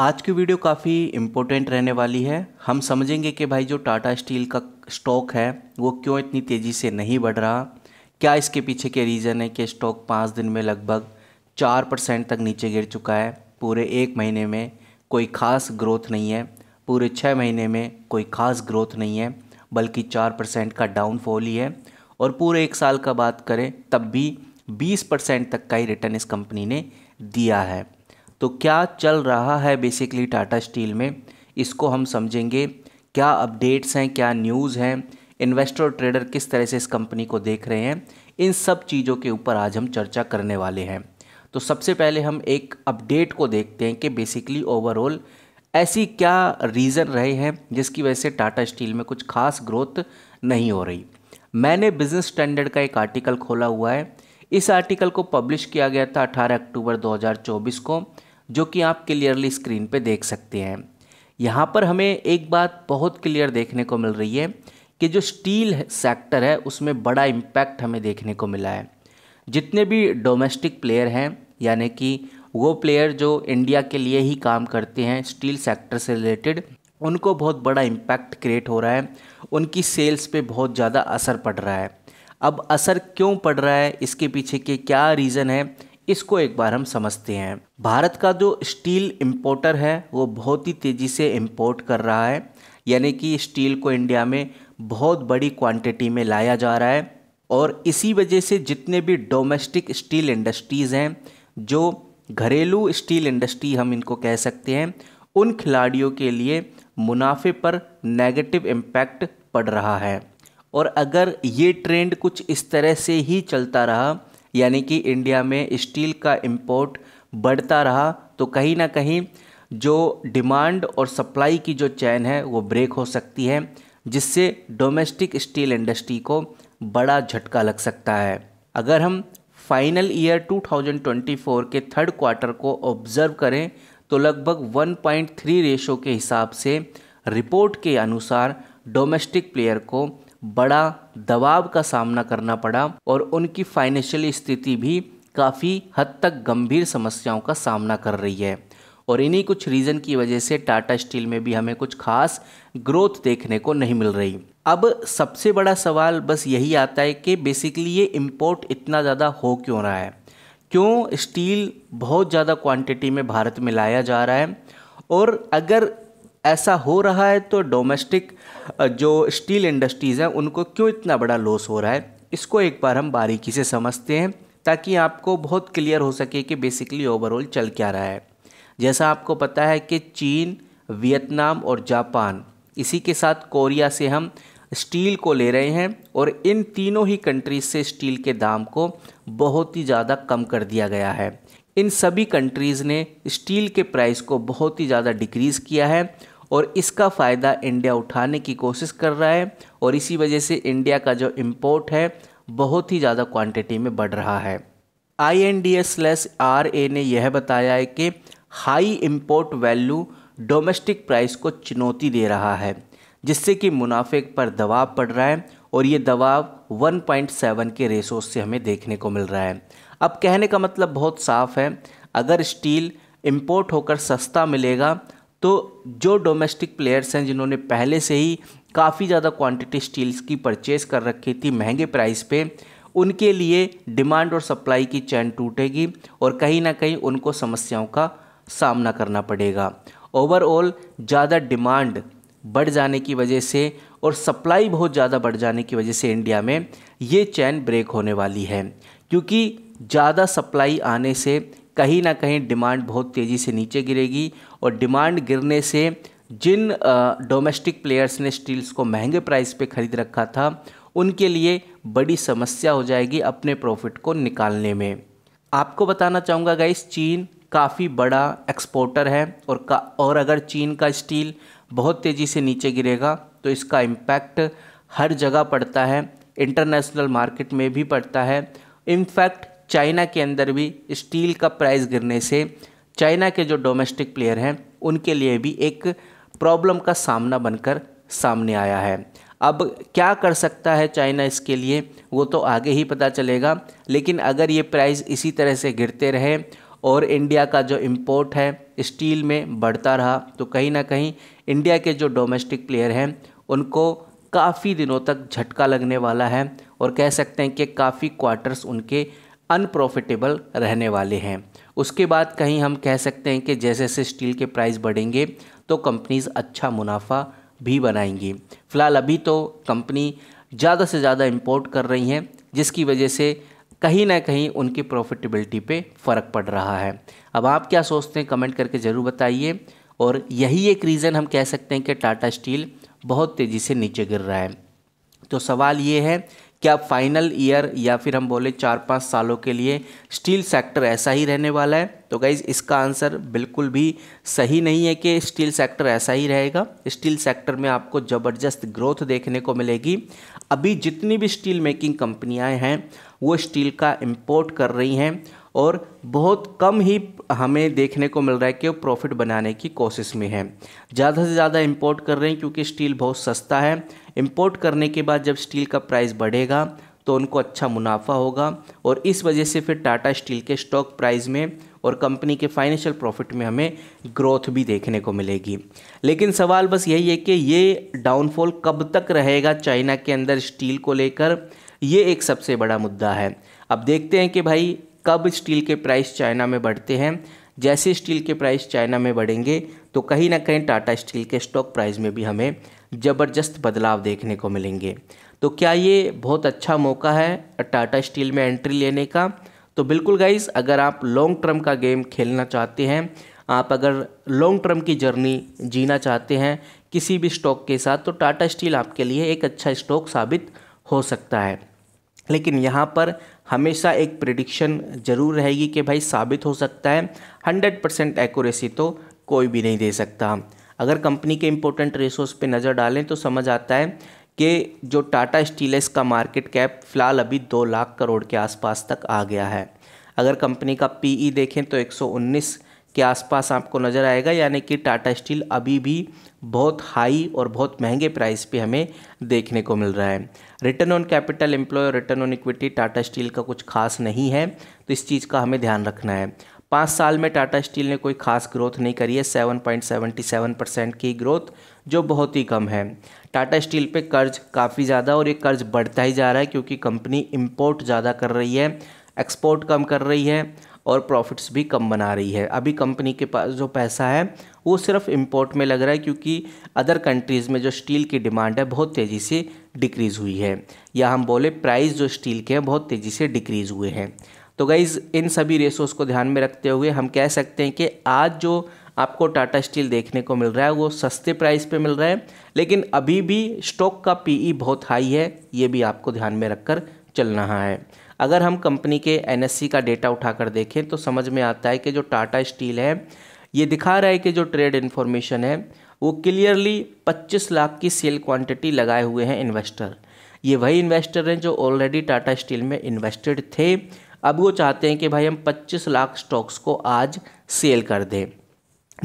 आज की वीडियो काफ़ी इम्पोर्टेंट रहने वाली है हम समझेंगे कि भाई जो टाटा स्टील का स्टॉक है वो क्यों इतनी तेज़ी से नहीं बढ़ रहा क्या इसके पीछे के रीज़न है कि स्टॉक पाँच दिन में लगभग चार परसेंट तक नीचे गिर चुका है पूरे एक महीने में कोई ख़ास ग्रोथ नहीं है पूरे छः महीने में कोई ख़ास ग्रोथ नहीं है बल्कि चार परसेंट का डाउनफॉल ही है और पूरे एक साल का बात करें तब भी बीस परसेंट तक का ही रिटर्न इस कंपनी ने दिया है तो क्या चल रहा है बेसिकली टाटा स्टील में इसको हम समझेंगे क्या अपडेट्स हैं क्या न्यूज़ हैं इन्वेस्टर ट्रेडर किस तरह से इस कंपनी को देख रहे हैं इन सब चीज़ों के ऊपर आज हम चर्चा करने वाले हैं तो सबसे पहले हम एक अपडेट को देखते हैं कि बेसिकली ओवरऑल ऐसी क्या रीज़न रहे हैं जिसकी वजह से टाटा स्टील में कुछ खास ग्रोथ नहीं हो रही मैंने बिजनेस स्टैंडर्ड का एक आर्टिकल खोला हुआ है इस आर्टिकल को पब्लिश किया गया था 18 अक्टूबर 2024 को जो कि आप क्लियरली स्क्रीन पे देख सकते हैं यहाँ पर हमें एक बात बहुत क्लियर देखने को मिल रही है कि जो स्टील सेक्टर है उसमें बड़ा इम्पैक्ट हमें देखने को मिला है जितने भी डोमेस्टिक प्लेयर हैं यानी कि वो प्लेयर जो इंडिया के लिए ही काम करते हैं स्टील सेक्टर से रिलेटेड उनको बहुत बड़ा इम्पैक्ट क्रिएट हो रहा है उनकी सेल्स पे बहुत ज़्यादा असर पड़ रहा है अब असर क्यों पड़ रहा है इसके पीछे के क्या रीज़न है इसको एक बार हम समझते हैं भारत का जो स्टील इम्पोर्टर है वो बहुत ही तेज़ी से इम्पोर्ट कर रहा है यानी कि स्टील को इंडिया में बहुत बड़ी क्वांटिटी में लाया जा रहा है और इसी वजह से जितने भी डोमेस्टिक स्टील इंडस्ट्रीज़ हैं जो घरेलू स्टील इंडस्ट्री हम इनको कह सकते हैं उन खिलाड़ियों के लिए मुनाफे पर नेगेटिव इम्पैक्ट पड़ रहा है और अगर ये ट्रेंड कुछ इस तरह से ही चलता रहा यानी कि इंडिया में स्टील का इम्पोर्ट बढ़ता रहा तो कहीं ना कहीं जो डिमांड और सप्लाई की जो चैन है वो ब्रेक हो सकती है जिससे डोमेस्टिक स्टील इंडस्ट्री को बड़ा झटका लग सकता है अगर हम फाइनल ईयर 2024 के थर्ड क्वार्टर को ऑब्ज़र्व करें तो लगभग 1.3 रेशो के हिसाब से रिपोर्ट के अनुसार डोमेस्टिक प्लेयर को बड़ा दबाव का सामना करना पड़ा और उनकी फाइनेंशियल स्थिति भी काफ़ी हद तक गंभीर समस्याओं का सामना कर रही है और इन्हीं कुछ रीज़न की वजह से टाटा स्टील में भी हमें कुछ खास ग्रोथ देखने को नहीं मिल रही अब सबसे बड़ा सवाल बस यही आता है कि बेसिकली ये इम्पोर्ट इतना ज़्यादा हो क्यों रहा है क्यों स्टील बहुत ज़्यादा क्वांटिटी में भारत में लाया जा रहा है और अगर ऐसा हो रहा है तो डोमेस्टिक जो स्टील इंडस्ट्रीज़ हैं उनको क्यों इतना बड़ा लॉस हो रहा है इसको एक बार हम बारीकी से समझते हैं ताकि आपको बहुत क्लियर हो सके कि बेसिकली ओवरऑल चल क्या रहा है जैसा आपको पता है कि चीन वियतनाम और जापान इसी के साथ कोरिया से हम स्टील को ले रहे हैं और इन तीनों ही कंट्रीज़ से स्टील के दाम को बहुत ही ज़्यादा कम कर दिया गया है इन सभी कंट्रीज़ ने स्टील के प्राइस को बहुत ही ज़्यादा डिक्रीज़ किया है और इसका फ़ायदा इंडिया उठाने की कोशिश कर रहा है और इसी वजह से इंडिया का जो इम्पोर्ट है बहुत ही ज़्यादा क्वांटिटी में बढ़ रहा है आई एन डी एस लेस आर ए ने यह बताया है कि high import value domestic price को चुनौती दे रहा है जिससे कि मुनाफे पर दबाव पड़ रहा है और ये दबाव 1.7 के रेसों से हमें देखने को मिल रहा है अब कहने का मतलब बहुत साफ है अगर स्टील इम्पोर्ट होकर सस्ता मिलेगा तो जो डोमेस्टिक प्लेयर्स हैं जिन्होंने पहले से ही काफ़ी ज़्यादा क्वांटिटी स्टील्स की परचेज़ कर रखी थी महंगे प्राइस पे उनके लिए डिमांड और सप्लाई की चैन टूटेगी और कहीं ना कहीं उनको समस्याओं का सामना करना पड़ेगा ओवरऑल ज़्यादा डिमांड बढ़ जाने की वजह से और सप्लाई बहुत ज़्यादा बढ़ जाने की वजह से इंडिया में ये चैन ब्रेक होने वाली है क्योंकि ज़्यादा सप्लाई आने से कहीं ना कहीं डिमांड बहुत तेज़ी से नीचे गिरेगी और डिमांड गिरने से जिन डोमेस्टिक प्लेयर्स ने स्टील्स को महंगे प्राइस पे ख़रीद रखा था उनके लिए बड़ी समस्या हो जाएगी अपने प्रॉफिट को निकालने में आपको बताना चाहूँगा गाइस चीन काफ़ी बड़ा एक्सपोर्टर है और का और अगर चीन का स्टील बहुत तेज़ी से नीचे गिरेगा तो इसका इम्पैक्ट हर जगह पड़ता है इंटरनेशनल मार्केट में भी पड़ता है इनफैक्ट चाइना के अंदर भी स्टील का प्राइस गिरने से चाइना के जो डोमेस्टिक प्लेयर हैं उनके लिए भी एक प्रॉब्लम का सामना बनकर सामने आया है अब क्या कर सकता है चाइना इसके लिए वो तो आगे ही पता चलेगा लेकिन अगर ये प्राइस इसी तरह से गिरते रहे और इंडिया का जो इम्पोर्ट है स्टील में बढ़ता रहा तो कहीं ना कहीं इंडिया के जो डोमेस्टिक प्लेयर हैं उनको काफ़ी दिनों तक झटका लगने वाला है और कह सकते हैं कि काफ़ी क्वार्टर्स उनके अनप्रॉफिटेबल रहने वाले हैं उसके बाद कहीं हम कह सकते हैं कि जैसे जैसे स्टील के प्राइस बढ़ेंगे तो कंपनीज़ अच्छा मुनाफा भी बनाएंगी फ़िलहाल अभी तो कंपनी ज़्यादा से ज़्यादा इम्पोर्ट कर रही हैं जिसकी वजह से कहीं ना कहीं उनकी प्रॉफिटेबिलिटी पे फ़र्क पड़ रहा है अब आप क्या सोचते हैं कमेंट करके ज़रूर बताइए और यही एक रीज़न हम कह सकते हैं कि टाटा स्टील बहुत तेज़ी से नीचे गिर रहा है तो सवाल ये है क्या फाइनल ईयर या फिर हम बोले चार पाँच सालों के लिए स्टील सेक्टर ऐसा ही रहने वाला है तो गाइज इसका आंसर बिल्कुल भी सही नहीं है कि स्टील सेक्टर ऐसा ही रहेगा स्टील सेक्टर में आपको ज़बरदस्त ग्रोथ देखने को मिलेगी अभी जितनी भी स्टील मेकिंग कंपनियाँ हैं वो स्टील का इम्पोर्ट कर रही हैं और बहुत कम ही हमें देखने को मिल रहा है कि वो प्रॉफिट बनाने की कोशिश में है ज़्यादा से ज़्यादा इम्पोर्ट कर रहे हैं क्योंकि स्टील बहुत सस्ता है इम्पोर्ट करने के बाद जब स्टील का प्राइस बढ़ेगा तो उनको अच्छा मुनाफा होगा और इस वजह से फिर टाटा स्टील के स्टॉक प्राइस में और कंपनी के फाइनेंशियल प्रॉफिट में हमें ग्रोथ भी देखने को मिलेगी लेकिन सवाल बस यही है कि ये डाउनफॉल कब तक रहेगा चाइना के अंदर स्टील को लेकर ये एक सबसे बड़ा मुद्दा है अब देखते हैं कि भाई कब स्टील के प्राइस चाइना में बढ़ते हैं जैसे स्टील के प्राइस चाइना में बढ़ेंगे तो कहीं ना कहीं टाटा स्टील के स्टॉक प्राइस में भी हमें ज़बरदस्त बदलाव देखने को मिलेंगे तो क्या ये बहुत अच्छा मौका है टाटा स्टील में एंट्री लेने का तो बिल्कुल गाइस अगर आप लॉन्ग टर्म का गेम खेलना चाहते हैं आप अगर लॉन्ग टर्म की जर्नी जीना चाहते हैं किसी भी स्टॉक के साथ तो टाटा स्टील आपके लिए एक अच्छा स्टॉक साबित हो सकता है लेकिन यहाँ पर हमेशा एक प्रिडिक्शन ज़रूर रहेगी कि भाई साबित हो सकता है हंड्रेड परसेंट एक्यूरेसी तो कोई भी नहीं दे सकता अगर कंपनी के इम्पोर्टेंट रेसोर्स पे नज़र डालें तो समझ आता है कि जो टाटा स्टीलेस का मार्केट कैप फ़िलहाल अभी दो लाख करोड़ के आसपास तक आ गया है अगर कंपनी का पीई e देखें तो 119 के आसपास आपको नज़र आएगा यानी कि टाटा स्टील अभी भी बहुत हाई और बहुत महंगे प्राइस पे हमें देखने को मिल रहा है रिटर्न ऑन कैपिटल एम्प्लॉय और return on equity Tata steel का कुछ खास नहीं है तो इस चीज़ का हमें ध्यान रखना है पाँच साल में टाटा स्टील ने कोई खास ग्रोथ नहीं करी है seven point seventy seven percent की ग्रोथ जो बहुत ही कम है टाटा स्टील पे कर्ज काफ़ी ज़्यादा और ये कर्ज बढ़ता ही जा रहा है क्योंकि कंपनी इम्पोर्ट ज़्यादा कर रही है एक्सपोर्ट कम कर रही है और प्रॉफिट्स भी कम बना रही है अभी कंपनी के पास जो पैसा है वो सिर्फ इम्पोर्ट में लग रहा है क्योंकि अदर कंट्रीज़ में जो स्टील की डिमांड है बहुत तेज़ी से डिक्रीज़ हुई है या हम बोले प्राइस जो स्टील के हैं बहुत तेज़ी से डिक्रीज़ हुए हैं तो गाइज़ इन सभी रेसोस को ध्यान में रखते हुए हम कह सकते हैं कि आज जो आपको टाटा स्टील देखने को मिल रहा है वो सस्ते प्राइस पे मिल रहा है लेकिन अभी भी स्टॉक का पीई e बहुत हाई है ये भी आपको ध्यान में रखकर चल रहा है अगर हम कंपनी के एन का डेटा उठाकर देखें तो समझ में आता है कि जो टाटा स्टील है ये दिखा रहा है कि जो ट्रेड इन्फॉर्मेशन है वो क्लियरली 25 लाख की सेल क्वांटिटी लगाए हुए हैं इन्वेस्टर ये वही इन्वेस्टर हैं जो ऑलरेडी टाटा स्टील में इन्वेस्टेड थे अब वो चाहते हैं कि भाई हम 25 लाख स्टॉक्स को आज सेल कर दें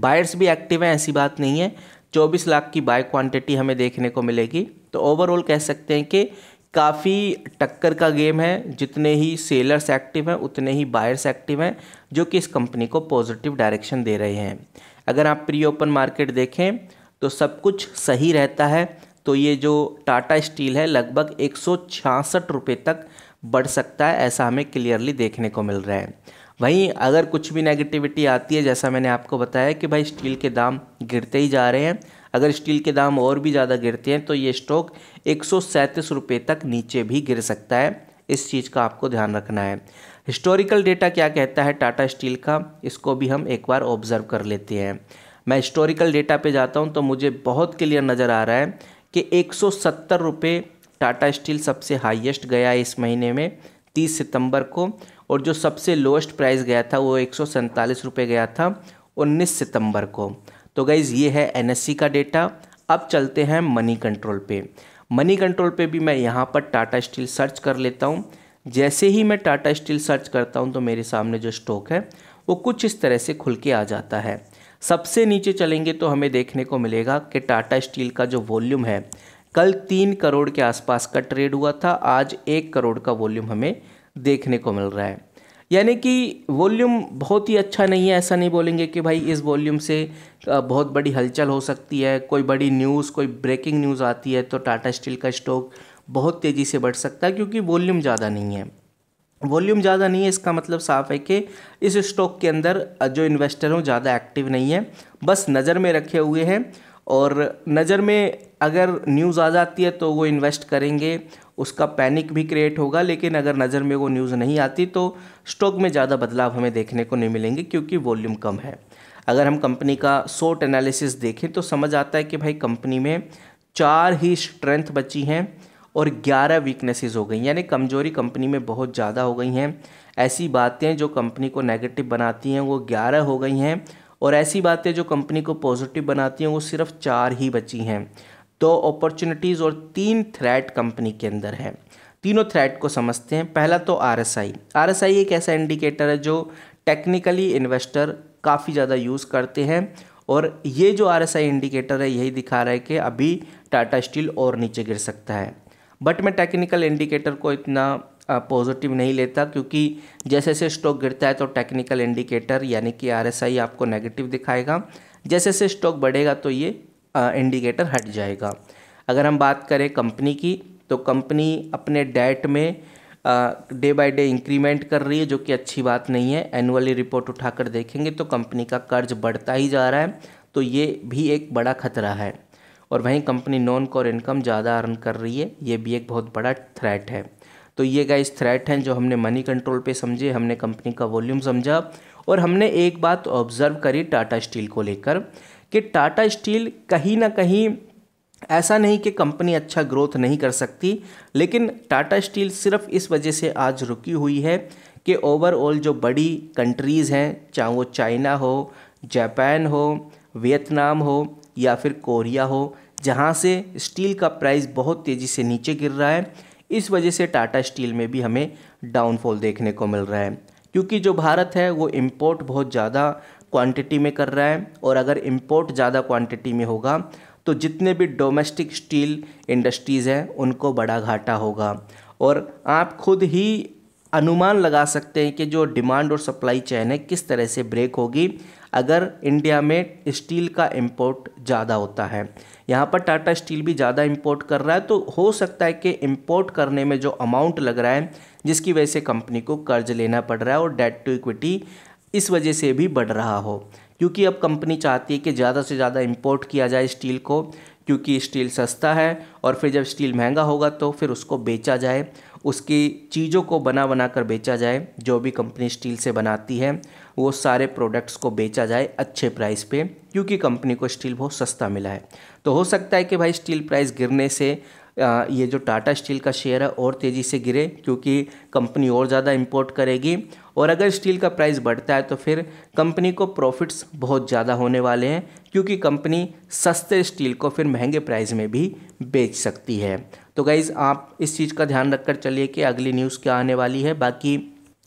बायर्स भी एक्टिव हैं ऐसी बात नहीं है 24 लाख की बाय क्वांटिटी हमें देखने को मिलेगी तो ओवरऑल कह सकते हैं कि काफ़ी टक्कर का गेम है जितने ही सेलर्स एक्टिव हैं उतने ही बायर्स एक्टिव हैं जो कि इस कंपनी को पॉजिटिव डायरेक्शन दे रहे हैं अगर आप प्री ओपन मार्केट देखें तो सब कुछ सही रहता है तो ये जो टाटा स्टील है लगभग एक सौ तक बढ़ सकता है ऐसा हमें क्लियरली देखने को मिल रहा है वहीं अगर कुछ भी नेगेटिविटी आती है जैसा मैंने आपको बताया कि भाई स्टील के दाम गिरते ही जा रहे हैं अगर स्टील के दाम और भी ज़्यादा गिरते हैं तो ये स्टॉक एक रुपये तक नीचे भी गिर सकता है इस चीज़ का आपको ध्यान रखना है हिस्टोरिकल डेटा क्या कहता है टाटा स्टील का इसको भी हम एक बार ऑब्जर्व कर लेते हैं मैं हिस्टोरिकल डेटा पे जाता हूँ तो मुझे बहुत क्लियर नज़र आ रहा है कि एक रुपये टाटा स्टील सबसे हाईएस्ट गया इस महीने में 30 सितंबर को और जो सबसे लोएस्ट प्राइस गया था वो एक रुपए गया था 19 सितंबर को तो गाइज़ ये है एन का डेटा अब चलते हैं मनी कंट्रोल पे मनी कंट्रोल पे भी मैं यहाँ पर टाटा स्टील सर्च कर लेता हूँ जैसे ही मैं टाटा स्टील सर्च करता हूँ तो मेरे सामने जो स्टॉक है वो कुछ इस तरह से खुल के आ जाता है सबसे नीचे चलेंगे तो हमें देखने को मिलेगा कि टाटा स्टील का जो वॉल्यूम है कल तीन करोड़ के आसपास का ट्रेड हुआ था आज एक करोड़ का वॉल्यूम हमें देखने को मिल रहा है यानी कि वॉल्यूम बहुत ही अच्छा नहीं है ऐसा नहीं बोलेंगे कि भाई इस वॉल्यूम से बहुत बड़ी हलचल हो सकती है कोई बड़ी न्यूज़ कोई ब्रेकिंग न्यूज़ आती है तो टाटा स्टील का स्टॉक बहुत तेज़ी से बढ़ सकता है क्योंकि वॉल्यूम ज़्यादा नहीं है वॉल्यूम ज़्यादा नहीं है इसका मतलब साफ है कि इस स्टॉक के अंदर जो इन्वेस्टर हों ज़्यादा एक्टिव नहीं है बस नज़र में रखे हुए हैं और नज़र में अगर न्यूज़ आ जाती है तो वो इन्वेस्ट करेंगे उसका पैनिक भी क्रिएट होगा लेकिन अगर नज़र में वो न्यूज़ नहीं आती तो स्टॉक में ज़्यादा बदलाव हमें देखने को नहीं मिलेंगे क्योंकि वॉल्यूम कम है अगर हम कंपनी का शॉर्ट एनालिसिस देखें तो समझ आता है कि भाई कंपनी में चार ही स्ट्रेंथ बची हैं और ग्यारह वीकनेसेस हो गई यानी कमजोरी कंपनी में बहुत ज़्यादा हो गई हैं ऐसी बातें जो कंपनी को नेगेटिव बनाती हैं वो ग्यारह हो गई हैं और ऐसी बातें जो कंपनी को पॉजिटिव बनाती हैं वो सिर्फ चार ही बची हैं दो अपॉर्चुनिटीज़ और तीन थ्रेट कंपनी के अंदर है तीनों थ्रेट को समझते हैं पहला तो R S I R S I एक ऐसा इंडिकेटर है जो टेक्निकली इन्वेस्टर काफ़ी ज़्यादा यूज़ करते हैं और ये जो आर एस आई इंडिकेटर है यही दिखा रहा है कि अभी टाटा स्टील और नीचे गिर सकता है बट मैं टेक्निकल इंडिकेटर को इतना पॉजिटिव नहीं लेता क्योंकि जैसे जैसे स्टॉक गिरता है तो टेक्निकल इंडिकेटर यानी कि आर एस आई आपको नेगेटिव दिखाएगा जैसे जैसे स्टॉक बढ़ेगा तो ये इंडिकेटर हट जाएगा अगर हम बात करें कंपनी की तो कंपनी अपने डेट में डे बाय डे इंक्रीमेंट कर रही है जो कि अच्छी बात नहीं है एनुअली रिपोर्ट उठाकर देखेंगे तो कंपनी का कर्ज बढ़ता ही जा रहा है तो ये भी एक बड़ा खतरा है और वहीं कंपनी नॉन कोर इनकम ज़्यादा अर्न कर रही है ये भी एक बहुत बड़ा थ्रेट है तो ये गाइस थ्रेट हैं जो हमने मनी कंट्रोल पे समझे हमने कंपनी का वॉल्यूम समझा और हमने एक बात ऑब्जर्व करी टाटा स्टील को लेकर कि टाटा स्टील कहीं ना कहीं ऐसा नहीं कि कंपनी अच्छा ग्रोथ नहीं कर सकती लेकिन टाटा स्टील सिर्फ इस वजह से आज रुकी हुई है कि ओवरऑल जो बड़ी कंट्रीज़ हैं चाहे वो चाइना हो जापान हो वियतनाम हो या फिर कोरिया हो जहाँ से स्टील का प्राइस बहुत तेज़ी से नीचे गिर रहा है इस वजह से टाटा स्टील में भी हमें डाउनफॉल देखने को मिल रहा है क्योंकि जो भारत है वो इम्पोर्ट बहुत ज़्यादा क्वांटिटी में कर रहा है और अगर इम्पोर्ट ज़्यादा क्वांटिटी में होगा तो जितने भी डोमेस्टिक स्टील इंडस्ट्रीज़ हैं उनको बड़ा घाटा होगा और आप खुद ही अनुमान लगा सकते हैं कि जो डिमांड और सप्लाई चैन है किस तरह से ब्रेक होगी अगर इंडिया में स्टील का इंपोर्ट ज़्यादा होता है यहाँ पर टाटा स्टील भी ज़्यादा इंपोर्ट कर रहा है तो हो सकता है कि इंपोर्ट करने में जो अमाउंट लग रहा है जिसकी वजह से कंपनी को कर्ज लेना पड़ रहा है और डेट टू इक्विटी इस वजह से भी बढ़ रहा हो क्योंकि अब कंपनी चाहती है कि ज़्यादा से ज़्यादा इम्पोर्ट किया जाए स्टील को क्योंकि स्टील सस्ता है और फिर जब स्टील महंगा होगा तो फिर उसको बेचा जाए उसकी चीज़ों को बना बना कर बेचा जाए जो भी कंपनी स्टील से बनाती है वो सारे प्रोडक्ट्स को बेचा जाए अच्छे प्राइस पे क्योंकि कंपनी को स्टील बहुत सस्ता मिला है तो हो सकता है कि भाई स्टील प्राइस गिरने से ये जो टाटा स्टील का शेयर है और तेज़ी से गिरे क्योंकि कंपनी और ज़्यादा इम्पोर्ट करेगी और अगर स्टील का प्राइस बढ़ता है तो फिर कंपनी को प्रॉफिट्स बहुत ज़्यादा होने वाले हैं क्योंकि कंपनी सस्ते स्टील को फिर महंगे प्राइस में भी बेच सकती है तो गाइज़ आप इस चीज़ का ध्यान रखकर चलिए कि अगली न्यूज़ क्या आने वाली है बाकी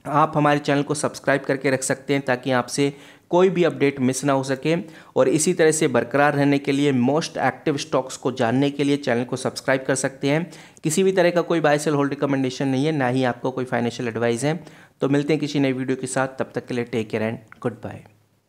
आप हमारे चैनल को सब्सक्राइब करके रख सकते हैं ताकि आपसे कोई भी अपडेट मिस ना हो सके और इसी तरह से बरकरार रहने के लिए मोस्ट एक्टिव स्टॉक्स को जानने के लिए चैनल को सब्सक्राइब कर सकते हैं किसी भी तरह का कोई बाय सेल होल्ड रिकमेंडेशन नहीं है ना ही आपको कोई फाइनेंशियल एडवाइस है तो मिलते हैं किसी नए वीडियो के साथ तब तक के लिए take care and good bye